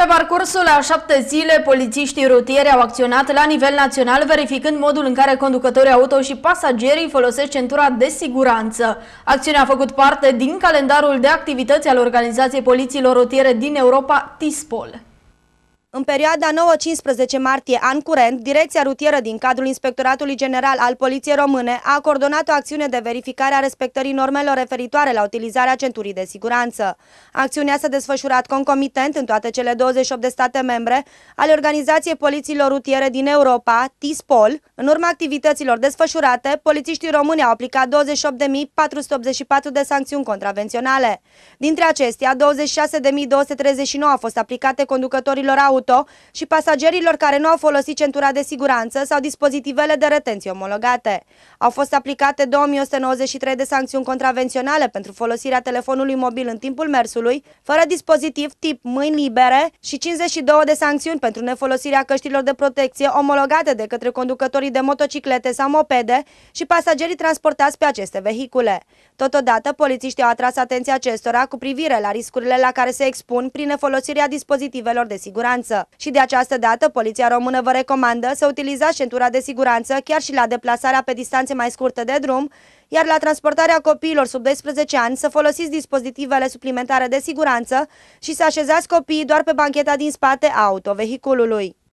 Pe parcursul a șapte zile, polițiștii rutieri au acționat la nivel național, verificând modul în care conducătorii auto și pasagerii folosesc centura de siguranță. Acțiunea a făcut parte din calendarul de activități al Organizației Polițiilor Rutiere din Europa, TISPOL. În perioada 9-15 martie an curent, Direcția Rutieră din cadrul Inspectoratului General al Poliției Române a coordonat o acțiune de verificare a respectării normelor referitoare la utilizarea centurii de siguranță. Acțiunea s-a desfășurat concomitent în toate cele 28 de state membre ale Organizației Polițiilor Rutiere din Europa, TISPOL. În urma activităților desfășurate, polițiștii români au aplicat 28.484 de sancțiuni contravenționale. Dintre acestea, 26.239 au fost aplicate conducătorilor auto făcut-o și pasagerilor care nu au folosit centura de siguranță sau dispozitivele de retenție omologate. Au fost aplicate 2193 de sancțiuni contravenționale pentru folosirea telefonului mobil în timpul mersului, fără dispozitiv tip mâini libere și 52 de sancțiuni pentru nefolosirea căștilor de protecție omologate de către conducătorii de motociclete sau mopede și pasagerii transportați pe aceste vehicule. Totodată, polițiștii au atras atenția acestora cu privire la riscurile la care se expun prin nefolosirea dispozitivelor de siguranță siguranță. Și de această dată, Poliția Română vă recomandă să utilizați centura de siguranță chiar și la deplasarea pe distanțe mai scurte de drum, iar la transportarea copiilor sub 12 ani să folosiți dispozitivele suplimentare de siguranță și să așezați copiii doar pe bancheta din spate a autovehiculului.